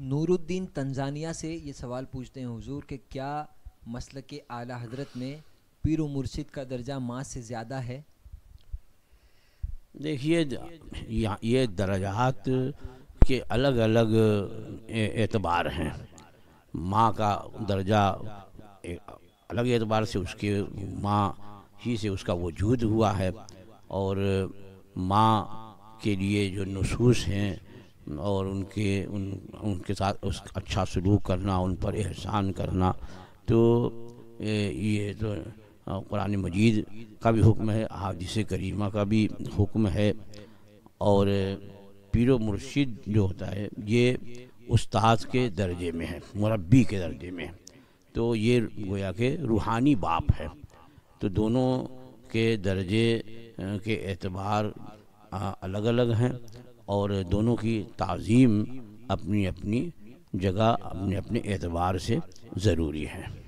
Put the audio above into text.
Nooruddin Tanzania से ये सवाल पूछते हैं हुजूर के क्या मसल के आला हजरत में पीर मुर्शिद का दर्जा माँ से ज़्यादा है देखिए ये दर्जात के अलग अलग एतबार हैं माँ का दर्जा अलग एतबार से उसके माँ ही से उसका वजूद हुआ है और माँ के लिए जो नसूस हैं और उनके उन उनके साथ उस अच्छा सलूक करना उन पर एहसान करना तो ये तो कुरान मजीद का भी हुक्म है हादिस करीमा का भी हुक्म है और पीर मुर्शिद जो होता है ये उस्ताद के दर्जे में है मुरबी के दर्जे में है तो ये गोया के रूहानी बाप है तो दोनों के दर्जे के एतबार अलग अलग हैं और दोनों की तज़ीम अपनी अपनी जगह अपने अपने एतबार से ज़रूरी है